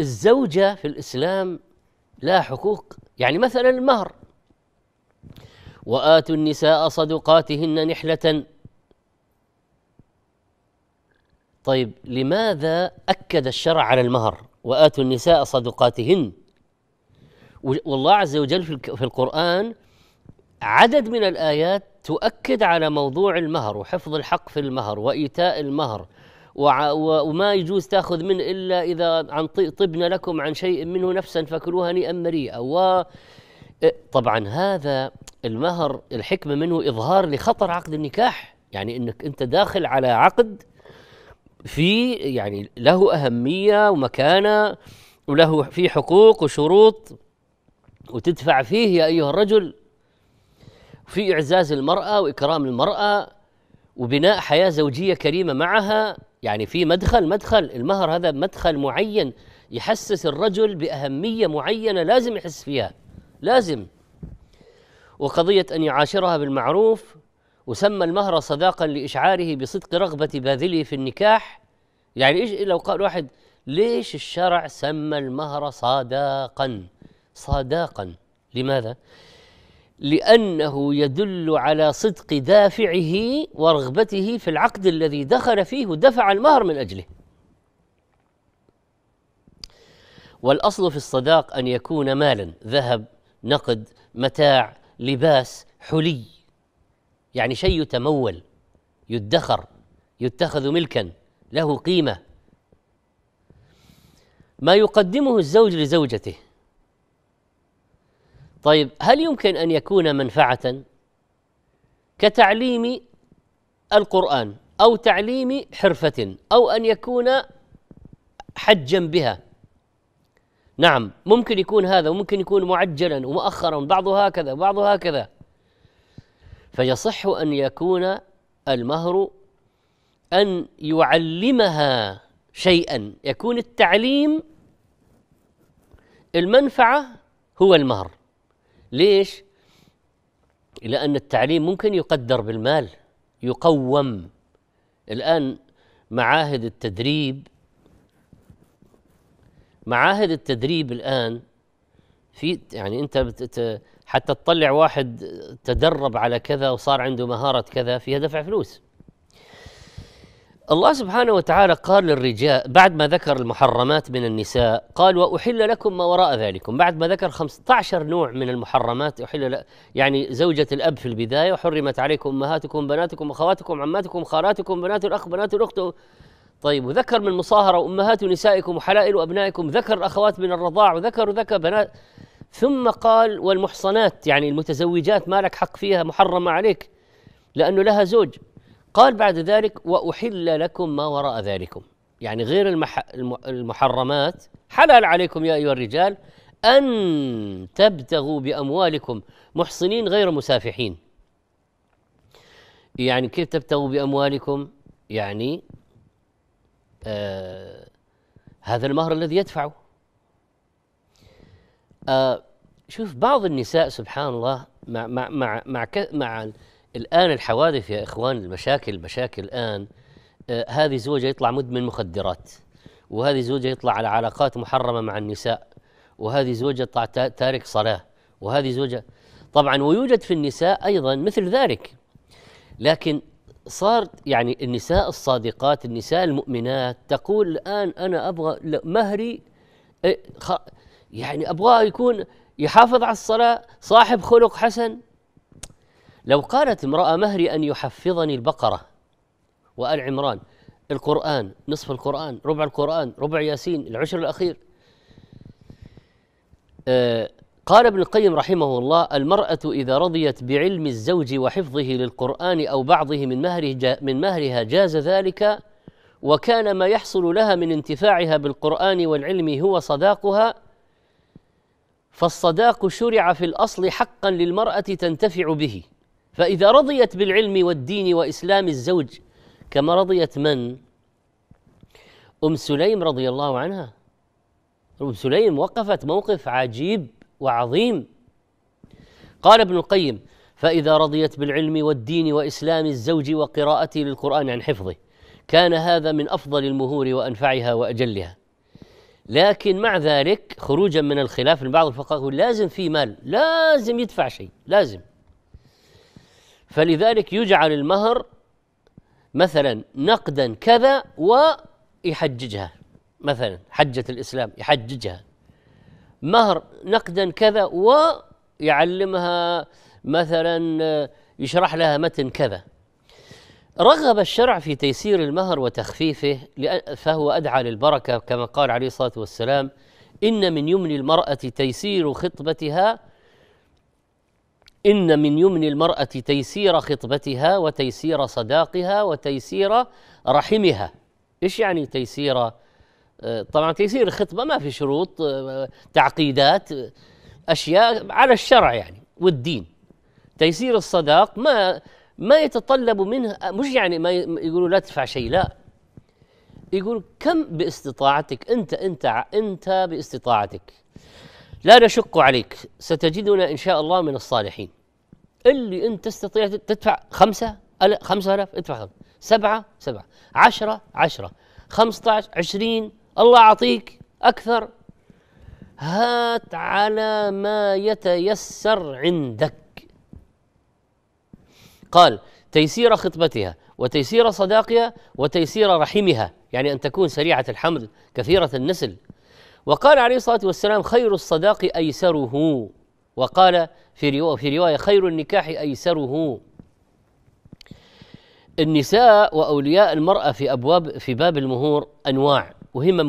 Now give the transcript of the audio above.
الزوجة في الإسلام لها حقوق يعني مثلا المهر وآتوا النساء صدقاتهن نحلة طيب لماذا أكد الشرع على المهر وآتوا النساء صدقاتهن والله عز وجل في القرآن عدد من الآيات تؤكد على موضوع المهر وحفظ الحق في المهر وإيتاء المهر وما يجوز تأخذ منه إلا إذا عن طبنا لكم عن شيء منه نفسا فكلوها نيئا مريئا و طبعا هذا المهر الحكمة منه إظهار لخطر عقد النكاح يعني أنك أنت داخل على عقد في يعني له أهمية ومكانة وله في حقوق وشروط وتدفع فيه يا أيها الرجل في إعزاز المرأة وإكرام المرأة وبناء حياة زوجية كريمة معها يعني في مدخل مدخل المهر هذا مدخل معين يحسس الرجل بأهمية معينة لازم يحس فيها لازم وقضية أن يعاشرها بالمعروف وسمى المهر صداقا لإشعاره بصدق رغبة باذله في النكاح يعني إيش لو قال واحد ليش الشرع سمى المهر صداقا صداقا لماذا؟ لانه يدل على صدق دافعه ورغبته في العقد الذي دخل فيه ودفع المهر من اجله والاصل في الصداق ان يكون مالا ذهب نقد متاع لباس حلي يعني شيء يتمول يدخر يتخذ ملكا له قيمه ما يقدمه الزوج لزوجته طيب هل يمكن ان يكون منفعه كتعليم القران او تعليم حرفه او ان يكون حجا بها نعم ممكن يكون هذا وممكن يكون معجلا ومؤخرا بعضه هكذا وبعضه هكذا فيصح ان يكون المهر ان يعلمها شيئا يكون التعليم المنفعه هو المهر ليش؟ لأن التعليم ممكن يقدر بالمال يقوم الآن معاهد التدريب معاهد التدريب الآن في يعني أنت حتى تطلع واحد تدرب على كذا وصار عنده مهارة كذا فيها دفع فلوس الله سبحانه وتعالى قال للرجال بعد ما ذكر المحرمات من النساء قال وأحل لكم ما وراء ذلكم بعد ما ذكر 15 نوع من المحرمات أحل ل... يعني زوجة الأب في البداية وحرمت عليكم أمهاتكم بناتكم أخواتكم عماتكم خالاتكم بنات الأخ بنات الأخت طيب وذكر من مصاهرة وأمهات نسائكم وحلائل أبنائكم ذكر الأخوات من الرضاع وذكر وذكر بنات ثم قال والمحصنات يعني المتزوجات ما لك حق فيها محرمة عليك لأنه لها زوج قال بعد ذلك وأحل لكم ما وراء ذلكم يعني غير المح المحرمات حلال عليكم يا أيها الرجال أن تبتغوا بأموالكم محصنين غير مسافحين يعني كيف تبتغوا بأموالكم يعني آه هذا المهر الذي يدفعه آه شوف بعض النساء سبحان الله مع مع مع مع, مع الآن الحوادث يا إخوان المشاكل المشاكل الآن آه هذه زوجة يطلع مدمن مخدرات وهذه زوجة يطلع على علاقات محرمة مع النساء وهذه زوجة تارك صلاة وهذه زوجة طبعا ويوجد في النساء أيضا مثل ذلك لكن صار يعني النساء الصادقات النساء المؤمنات تقول الآن أنا أبغى مهري إيه، يعني أبغاه يكون يحافظ على الصلاة صاحب خلق حسن لو قالت امرأة مهري أن يحفظني البقرة وآل عمران القرآن نصف القرآن ربع القرآن ربع ياسين العشر الأخير آه قال ابن القيم رحمه الله المرأة إذا رضيت بعلم الزوج وحفظه للقرآن أو بعضه من مهره من مهرها جاز ذلك وكان ما يحصل لها من انتفاعها بالقرآن والعلم هو صداقها فالصداق شرع في الأصل حقا للمرأة تنتفع به فإذا رضيت بالعلم والدين وإسلام الزوج كما رضيت من؟ أم سليم رضي الله عنها أم سليم وقفت موقف عجيب وعظيم قال ابن القيم فإذا رضيت بالعلم والدين وإسلام الزوج وقراءته للقرآن عن حفظه كان هذا من أفضل المهور وأنفعها وأجلها لكن مع ذلك خروجا من الخلاف البعض الفقهاء يقول لازم في مال لازم يدفع شيء لازم فلذلك يجعل المهر مثلا نقدا كذا ويحججها مثلا حجة الإسلام يحججها مهر نقدا كذا ويعلمها مثلا يشرح لها متن كذا رغب الشرع في تيسير المهر وتخفيفه فهو أدعى للبركة كما قال عليه الصلاة والسلام إن من يمن المرأة تيسير خطبتها إن من يمن المرأة تيسير خطبتها وتيسير صداقها وتيسير رحمها إيش يعني تيسير آه، طبعا تيسير الخطبة ما في شروط آه، تعقيدات أشياء على الشرع يعني والدين تيسير الصداق ما ما يتطلب منه مش يعني ما يقولوا لا تدفع شيء لا يقول كم باستطاعتك انت انت انت باستطاعتك لا نشق عليك ستجدنا إن شاء الله من الصالحين اللي أنت تستطيع تدفع خمسة خمسة آلاف ادفع خمسة سبعة سبعة عشرة عشرة خمسة عشر عشرين الله أعطيك أكثر هات على ما يتيسر عندك قال تيسير خطبتها وتيسير صداقها وتيسير رحمها يعني أن تكون سريعة الحمل كثيرة النسل وقال عليه الصلاة والسلام خير الصداق أيسره وقال في رواية, في رواية خير النكاح أيسره النساء وأولياء المرأة في أبواب في باب المهور أنواع وهمم